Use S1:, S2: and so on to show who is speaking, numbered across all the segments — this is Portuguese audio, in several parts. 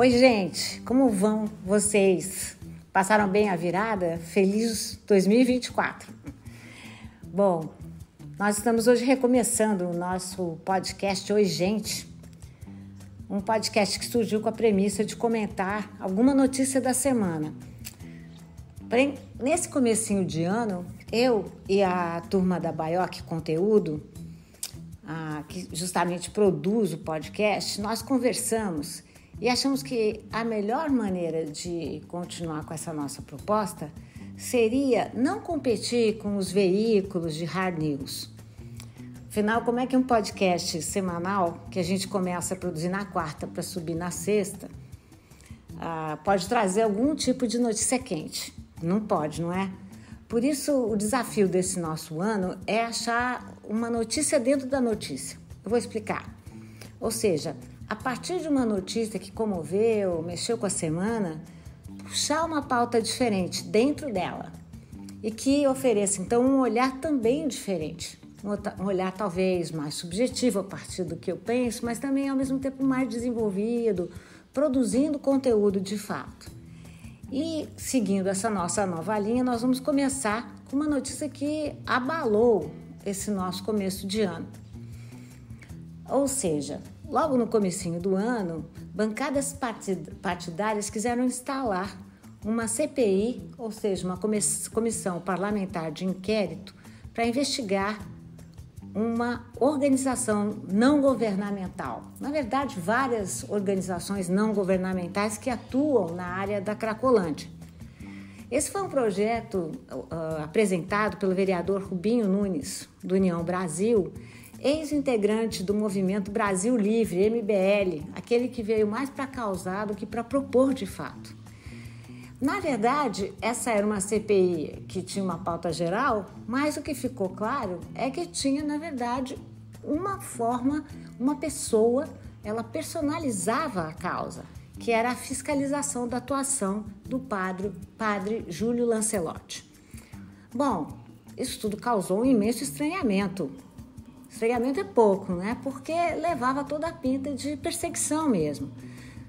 S1: Oi, gente, como vão vocês? Passaram bem a virada? Feliz 2024! Bom, nós estamos hoje recomeçando o nosso podcast Oi, gente. Um podcast que surgiu com a premissa de comentar alguma notícia da semana. Nesse comecinho de ano, eu e a turma da Baioc Conteúdo, que justamente produz o podcast, nós conversamos e achamos que a melhor maneira de continuar com essa nossa proposta seria não competir com os veículos de hard news. Afinal, como é que um podcast semanal que a gente começa a produzir na quarta para subir na sexta ah, pode trazer algum tipo de notícia quente? Não pode, não é? Por isso, o desafio desse nosso ano é achar uma notícia dentro da notícia. Eu vou explicar. Ou seja, a partir de uma notícia que comoveu, mexeu com a semana, puxar uma pauta diferente dentro dela e que ofereça então um olhar também diferente. Um olhar talvez mais subjetivo a partir do que eu penso, mas também ao mesmo tempo mais desenvolvido, produzindo conteúdo de fato. E seguindo essa nossa nova linha, nós vamos começar com uma notícia que abalou esse nosso começo de ano. Ou seja, Logo no comecinho do ano, bancadas partidárias quiseram instalar uma CPI, ou seja, uma comissão parlamentar de inquérito, para investigar uma organização não governamental. Na verdade, várias organizações não governamentais que atuam na área da Cracolândia. Esse foi um projeto uh, apresentado pelo vereador Rubinho Nunes, do União Brasil, ex-integrante do movimento Brasil Livre, MBL, aquele que veio mais para causar do que para propor de fato. Na verdade, essa era uma CPI que tinha uma pauta geral, mas o que ficou claro é que tinha, na verdade, uma forma, uma pessoa, ela personalizava a causa, que era a fiscalização da atuação do padre, padre Júlio Lancelotti. Bom, isso tudo causou um imenso estranhamento, Esfregamento é pouco, né? Porque levava toda a pinta de perseguição mesmo.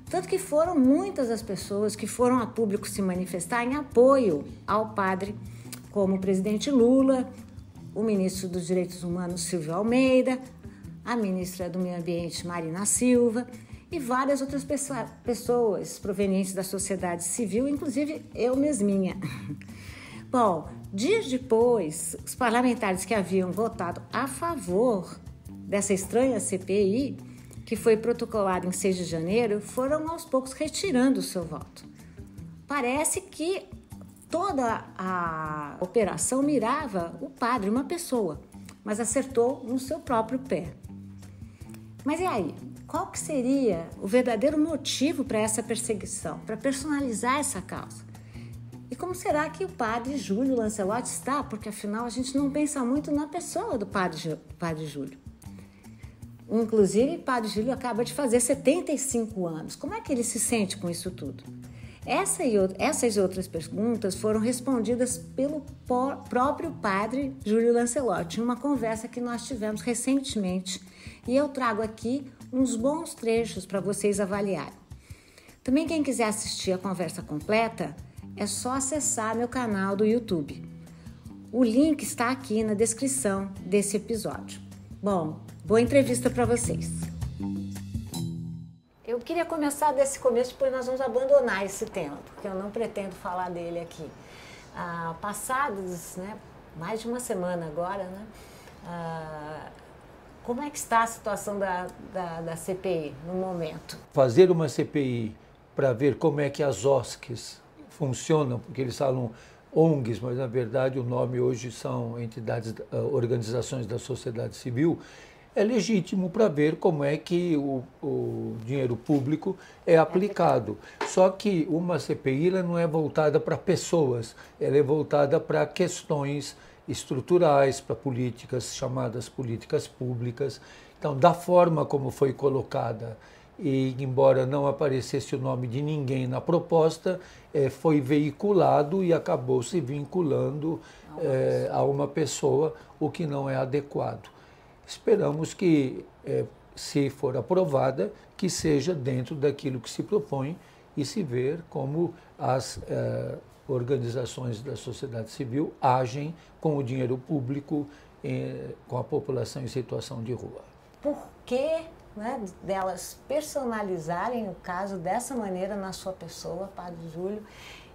S1: Tanto que foram muitas as pessoas que foram a público se manifestar em apoio ao padre, como o presidente Lula, o ministro dos Direitos Humanos Silvio Almeida, a ministra do Meio Ambiente Marina Silva e várias outras pessoas provenientes da sociedade civil, inclusive eu mesminha. Bom, Dias depois, os parlamentares que haviam votado a favor dessa estranha CPI, que foi protocolada em 6 de janeiro, foram aos poucos retirando o seu voto. Parece que toda a operação mirava o padre, uma pessoa, mas acertou no seu próprio pé. Mas e aí? Qual que seria o verdadeiro motivo para essa perseguição, para personalizar essa causa? como será que o padre Júlio Lancelotti está, porque afinal a gente não pensa muito na pessoa do padre, padre Júlio. Inclusive, o padre Júlio acaba de fazer 75 anos. Como é que ele se sente com isso tudo? Essa e outro, essas e outras perguntas foram respondidas pelo próprio padre Júlio Lancelotti em uma conversa que nós tivemos recentemente. E eu trago aqui uns bons trechos para vocês avaliarem. Também quem quiser assistir a conversa completa, é só acessar meu canal do YouTube. O link está aqui na descrição desse episódio. Bom, boa entrevista para vocês. Eu queria começar desse começo, porque nós vamos abandonar esse tema, porque eu não pretendo falar dele aqui. Ah, passados, né, mais de uma semana agora, né, ah, como é que está a situação da, da, da CPI no momento?
S2: Fazer uma CPI para ver como é que as OSCs funcionam, porque eles falam ONGs, mas na verdade o nome hoje são entidades, eh, organizações da sociedade civil, é legítimo para ver como é que o, o, dinheiro público é aplicado. Só que uma CPI não é voltada para pessoas, ela é voltada para questões estruturais, para políticas chamadas políticas públicas. Então, da forma como foi colocada e embora não aparecesse o nome de ninguém na proposta, é, foi veiculado e acabou se vinculando é, a uma pessoa, o que não é adequado. Esperamos que, é, se for aprovada, que seja dentro daquilo que se propõe e se ver como as organizações da sociedade civil agem com o dinheiro público, com a população em situação de rua.
S1: Por que né, delas personalizarem o caso dessa maneira na sua pessoa, Padre Júlio.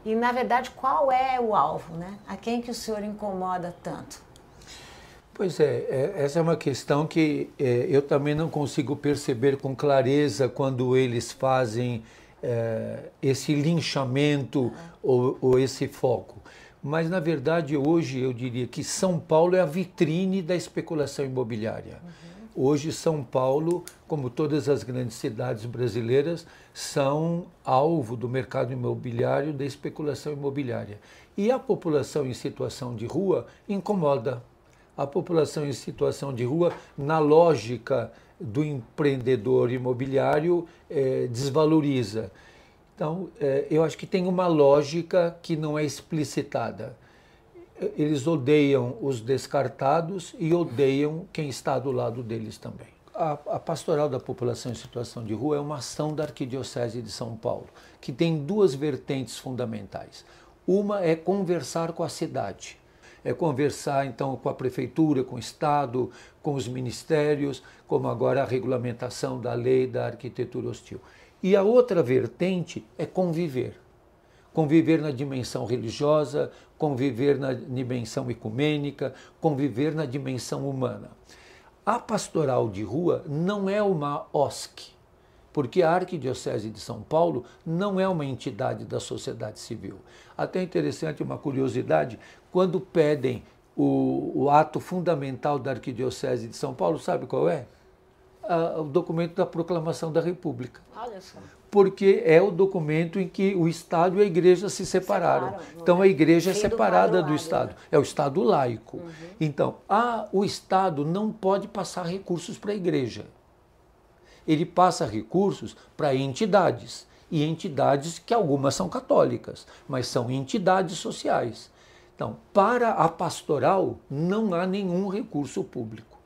S1: E, na verdade, qual é o alvo? Né? A quem que o senhor incomoda tanto?
S2: Pois é, é essa é uma questão que é, eu também não consigo perceber com clareza quando eles fazem é, esse linchamento ah. ou, ou esse foco. Mas, na verdade, hoje eu diria que São Paulo é a vitrine da especulação imobiliária. Uhum. Hoje, São Paulo, como todas as grandes cidades brasileiras, são alvo do mercado imobiliário, da especulação imobiliária. E a população em situação de rua incomoda. A população em situação de rua, na lógica do empreendedor imobiliário, é, desvaloriza. Então, é, eu acho que tem uma lógica que não é explicitada eles odeiam os descartados e odeiam quem está do lado deles também. A, a, Pastoral da População em Situação de Rua é uma ação da Arquidiocese de São Paulo, que tem duas vertentes fundamentais. Uma é conversar com a cidade, é conversar então com a prefeitura, com o Estado, com os ministérios, como agora a regulamentação da lei da arquitetura hostil. E a outra vertente é conviver. Conviver na dimensão religiosa, conviver na dimensão ecumênica, conviver na dimensão humana. A pastoral de rua não é uma OSC, porque a Arquidiocese de São Paulo não é uma entidade da sociedade civil. Até interessante, uma curiosidade, quando pedem o, o ato fundamental da Arquidiocese de São Paulo, sabe qual é? a, o documento da proclamação da República. Olha só. Porque é o documento em que o Estado e a Igreja se separaram. separaram né? então a Igreja é separada do, do Estado. Né? É o Estado laico. Uhum. Então, a, o Estado não pode passar recursos para a Igreja. Ele passa recursos para entidades. E entidades que algumas são católicas, mas são entidades sociais. Então, para a pastoral não há nenhum recurso público.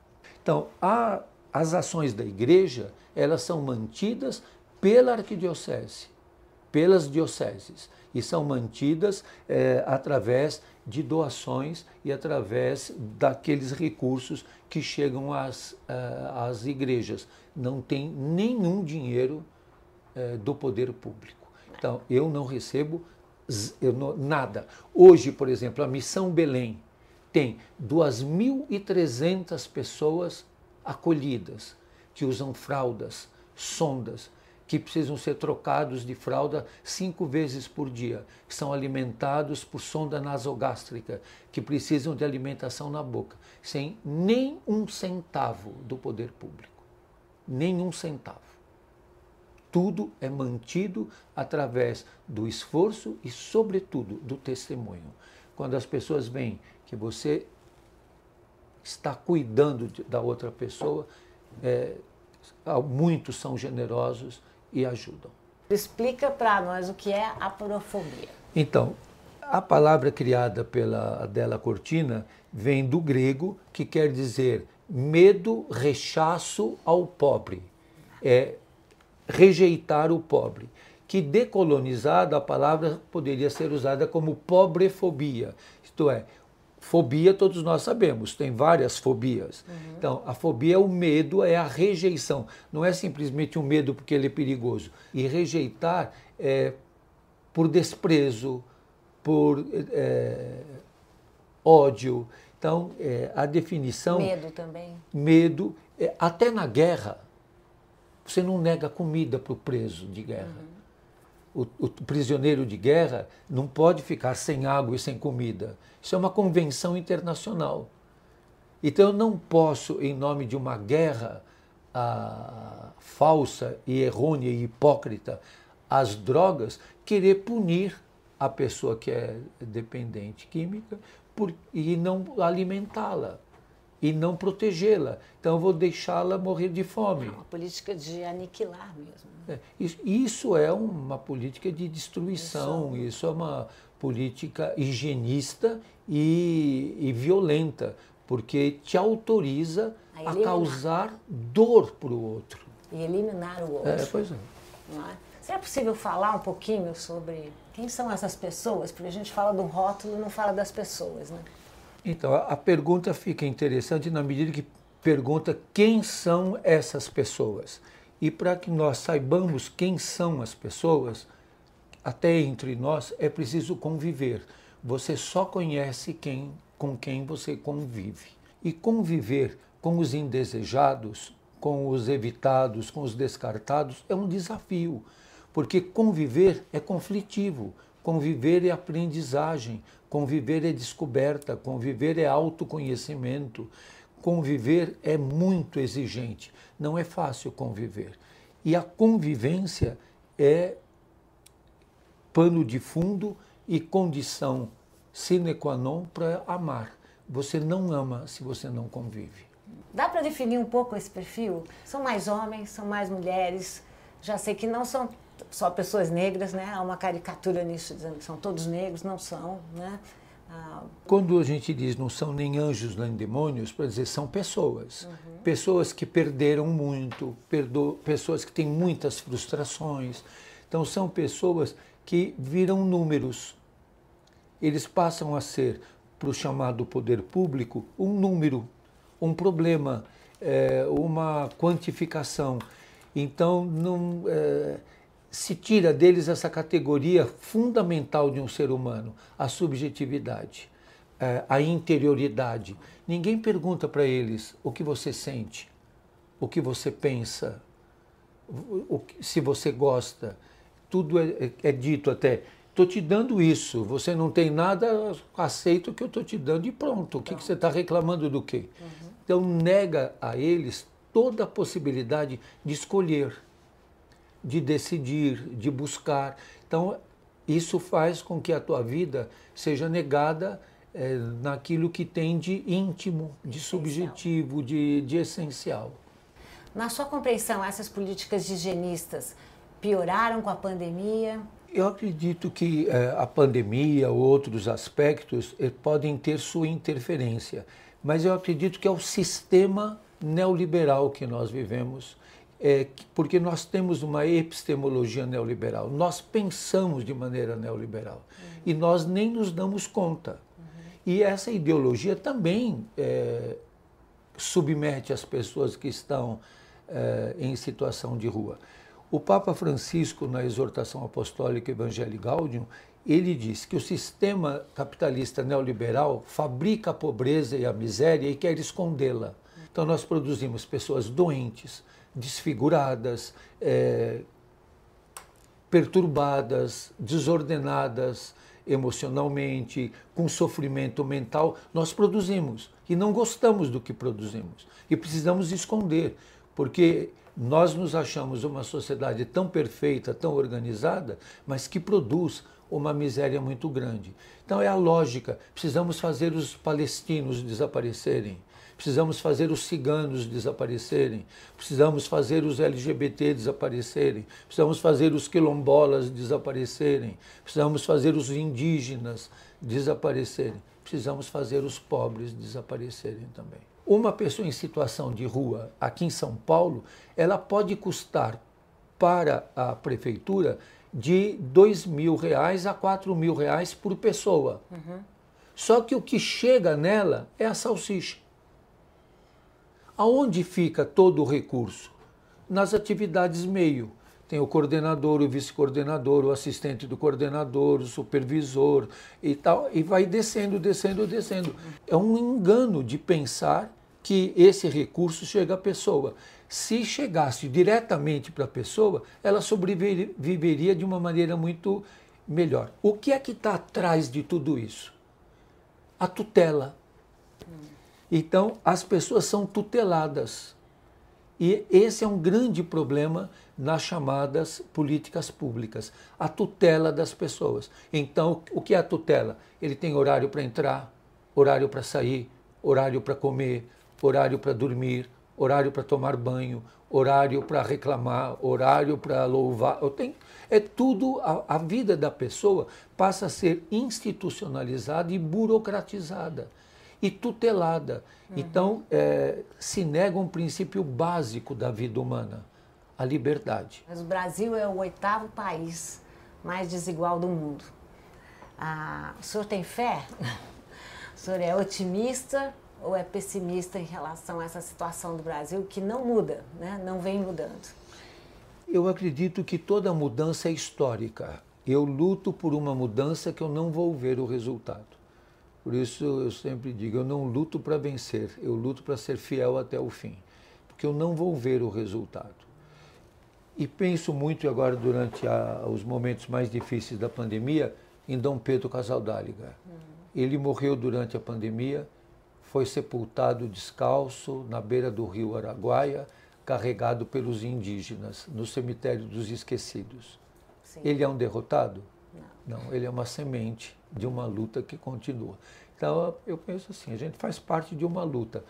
S2: Então, a as ações da igreja, elas são mantidas pela arquidiocese, pelas dioceses, e são mantidas é, através de doações e através daqueles recursos que chegam às, eh, às igrejas. Não tem nenhum dinheiro é, do poder público. Então, eu não recebo eu não, nada. Hoje, por exemplo, a Missão Belém tem 2.300 pessoas acolhidas, que usam fraldas, sondas, que precisam ser trocados de fralda cinco vezes por dia, que são alimentados por sonda nasogástrica, que precisam de alimentação na boca, sem nem um centavo do poder público. Nenhum centavo. Tudo é mantido através do esforço e, sobretudo, do testemunho. Quando as pessoas veem que você está cuidando de, da outra pessoa. É, muitos são generosos e ajudam.
S1: Explica para nós o que é aporofobia.
S2: Então, a palavra criada pela Adela Cortina vem do grego, que quer dizer medo, rechaço ao pobre. É rejeitar o pobre. Que decolonizada a palavra poderia ser usada como pobrefobia, isto é, Fobia, todos nós sabemos, tem várias fobias. Uhum. Então, a fobia é o medo, é a rejeição. Não é simplesmente um medo porque ele é perigoso. E rejeitar é por desprezo, por é, ódio. Então, é, a definição. Medo também. Medo, é, até na guerra. Você não nega comida para o preso de guerra. Uhum o, o, prisioneiro de guerra não pode ficar sem água e sem comida. Isso é uma convenção internacional. Então eu não posso, em nome de uma guerra ah, falsa e errônea e hipócrita às drogas, querer punir a pessoa que é dependente química por, e não alimentá-la e não protegê-la. Então eu vou deixá-la morrer de fome. É uma
S1: política de aniquilar mesmo.
S2: Né? É, isso é uma política de destruição, isso, isso é uma política higienista e, e violenta, porque te autoriza a, a causar dor para o outro.
S1: E eliminar o é, outro. É, pois é. é? Será possível falar um pouquinho sobre quem são essas pessoas? Porque a gente fala do rótulo e não fala das pessoas, né?
S2: Então, a pergunta fica interessante na medida que pergunta quem são essas pessoas. E para que nós saibamos quem são as pessoas, até entre nós é preciso conviver. Você só conhece quem com quem você convive. E conviver com os indesejados, com os evitados, com os descartados é um desafio, porque conviver é conflitivo. Conviver é aprendizagem, conviver é descoberta, conviver é autoconhecimento. Conviver é muito exigente, não é fácil conviver. E a convivência é pano de fundo e condição sine qua non para amar. Você não ama se você não convive.
S1: Dá para definir um pouco esse perfil? São mais homens, são mais mulheres. Já sei que não são só pessoas negras, né? Há uma caricatura nisso, dizendo que são todos negros, não são, né? Ah,
S2: Quando a gente diz não são nem anjos nem demônios, para dizer são pessoas. Uhum. Pessoas que perderam muito, perdo... pessoas que têm muitas frustrações. Então são pessoas que viram números. Eles passam a ser, para o chamado poder público, um número, um problema, é, uma quantificação. Então, não, é, se tira deles essa categoria fundamental de um ser humano, a subjetividade, eh, a interioridade. Ninguém pergunta para eles o que você sente, o que você pensa, se você gosta. Tudo é, é dito até. Estou te dando isso, você não tem nada, aceito o que eu estou te dando e pronto. O que, que você está reclamando do quê? Uhum. Então, nega a eles toda a possibilidade de escolher de decidir, de buscar. Então, isso faz com que a tua vida seja negada é, naquilo que tem de íntimo, de essencial. subjetivo, de, de essencial.
S1: Na sua compreensão, essas políticas de higienistas pioraram com a pandemia?
S2: Eu acredito que é, a pandemia, outros aspectos, é, podem ter sua interferência, mas eu acredito que é o sistema neoliberal que nós vivemos é, porque nós temos uma epistemologia neoliberal, nós pensamos de maneira neoliberal uhum. e nós nem nos damos conta. Uhum. E essa ideologia também é, submete as pessoas que estão é, em situação de rua. O Papa Francisco, na exortação apostólica Evangelii Gaudium, ele diz que o sistema capitalista neoliberal fabrica a pobreza e a miséria e quer escondê-la. Uhum. Então nós produzimos pessoas doentes, desfiguradas, é, perturbadas, desordenadas emocionalmente, com sofrimento mental, nós produzimos e não gostamos do que produzimos e precisamos esconder, porque nós nos achamos uma sociedade tão perfeita, tão organizada, mas que produz uma miséria muito grande. Então é a lógica, precisamos fazer os palestinos desaparecerem precisamos fazer os ciganos desaparecerem, precisamos fazer os LGBT desaparecerem, precisamos fazer os quilombolas desaparecerem, precisamos fazer os indígenas desaparecerem, precisamos fazer os pobres desaparecerem também. Uma pessoa em situação de rua aqui em São Paulo, ela pode custar para a prefeitura de dois mil reais a quatro mil reais por pessoa. Uhum. Só que o que chega nela é a salsicha. Aonde fica todo o recurso? Nas atividades meio. Tem o coordenador, o vice-coordenador, o assistente do coordenador, o supervisor e tal, e vai descendo, descendo, descendo. É um engano de pensar que esse recurso chega à pessoa. Se chegasse diretamente para a pessoa, ela sobreviveria de uma maneira muito melhor. O que é que está atrás de tudo isso? A tutela. Hum. Então, as pessoas são tuteladas. E esse é um grande problema nas chamadas políticas públicas, a tutela das pessoas. Então, o que é a tutela? Ele tem horário para entrar, horário para sair, horário para comer, horário para dormir, horário para tomar banho, horário para reclamar, horário para louvar. Tenho, é tudo, a, a vida da pessoa passa a ser institucionalizada e burocratizada e tutelada. Uhum. Então, é, se nega um princípio básico da vida humana, a liberdade.
S1: Mas o Brasil é o oitavo país mais desigual do mundo. Ah, o senhor tem fé? O senhor é otimista ou é pessimista em relação a essa situação do Brasil que não muda, né? não vem mudando?
S2: Eu acredito que toda mudança é histórica. Eu luto por uma mudança que eu não vou ver o resultado. Por isso eu sempre digo, eu não luto para vencer, eu luto para ser fiel até o fim, porque eu não vou ver o resultado. E penso muito agora durante a, os momentos mais difíceis da pandemia em Dom Pedro Casaldáliga. Hum. Ele morreu durante a pandemia, foi sepultado descalço na beira do rio Araguaia, carregado pelos indígenas no cemitério dos esquecidos. Sim. Ele é um derrotado? Não. Não, ele é uma semente de uma luta que continua. Então eu penso assim, a gente faz parte de uma luta.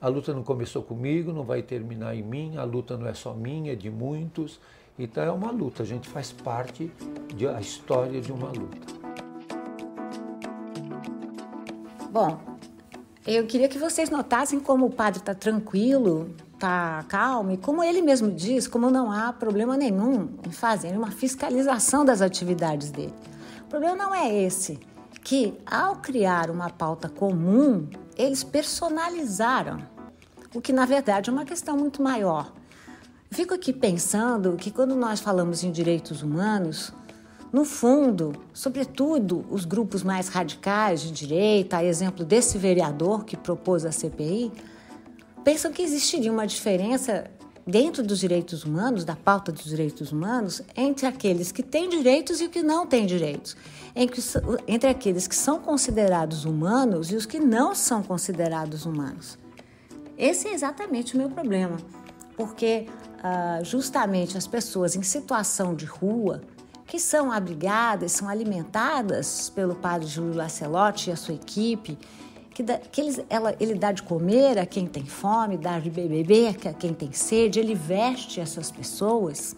S2: A luta não começou comigo, não vai terminar em mim, a luta não é só minha, é de muitos. Então é uma luta, a gente faz parte da história de uma luta.
S1: Bom, eu queria que vocês notassem como o padre está tranquilo, está calmo e como ele mesmo diz, como não há problema nenhum em fazer uma fiscalização das atividades dele. O problema não é esse, que ao criar uma pauta comum, eles personalizaram, o que na verdade é uma questão muito maior. Fico aqui pensando que quando nós falamos em direitos humanos, no fundo, sobretudo os grupos mais radicais de direita, a exemplo desse vereador que propôs a CPI, pensam que existiria uma diferença dentro dos direitos humanos, da pauta dos direitos humanos, entre aqueles que têm direitos e os que não têm direitos, entre aqueles que são considerados humanos e os que não são considerados humanos. Esse é exatamente o meu problema, porque ah, justamente as pessoas em situação de rua, que são abrigadas, são alimentadas pelo padre Júlio Lacelotti e a sua equipe, que, dá, que ele, ela, ele dá de comer a quem tem fome, dá de beber a quem tem sede, ele veste essas pessoas.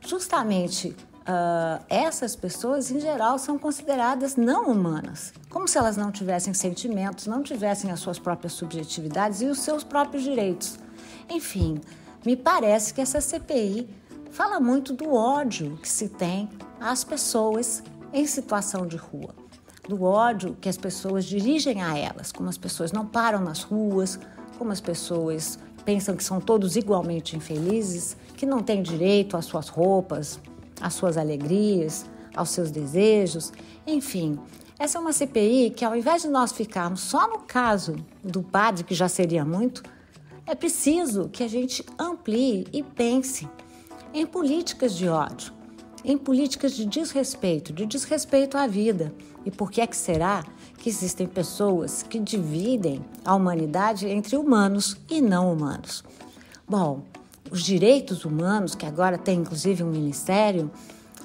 S1: Justamente uh, essas pessoas, em geral, são consideradas não humanas, como se elas não tivessem sentimentos, não tivessem as suas próprias subjetividades e os seus próprios direitos. Enfim, me parece que essa CPI fala muito do ódio que se tem às pessoas em situação de rua do ódio que as pessoas dirigem a elas, como as pessoas não param nas ruas, como as pessoas pensam que são todos igualmente infelizes, que não têm direito às suas roupas, às suas alegrias, aos seus desejos, enfim. Essa é uma CPI que, ao invés de nós ficarmos só no caso do padre, que já seria muito, é preciso que a gente amplie e pense em políticas de ódio em políticas de desrespeito, de desrespeito à vida. E por que é que será que existem pessoas que dividem a humanidade entre humanos e não humanos? Bom, os direitos humanos, que agora tem inclusive um ministério,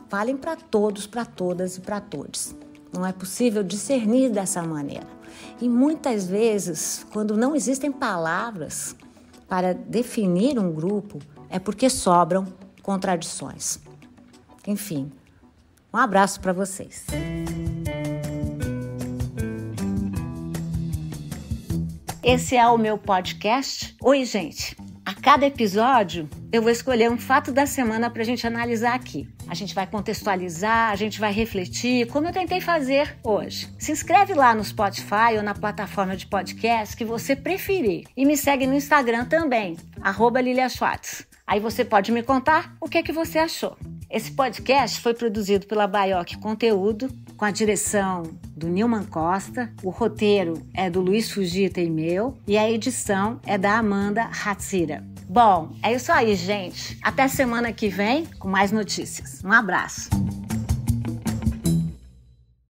S1: valem para todos, para todas e para todos. Não é possível discernir dessa maneira. E muitas vezes, quando não existem palavras para definir um grupo, é porque sobram contradições. Enfim, um abraço para vocês. Esse é o meu podcast. Oi, gente. A cada episódio, eu vou escolher um fato da semana para a gente analisar aqui. A gente vai contextualizar, a gente vai refletir, como eu tentei fazer hoje. Se inscreve lá no Spotify ou na plataforma de podcast que você preferir. E me segue no Instagram também, arroba Aí você pode me contar o que, é que você achou. Esse podcast foi produzido pela Baioc Conteúdo, com a direção do Nilman Costa, o roteiro é do Luiz Fugita e meu, e a edição é da Amanda Hatsira. Bom, é isso aí, gente. Até semana que vem com mais notícias. Um abraço.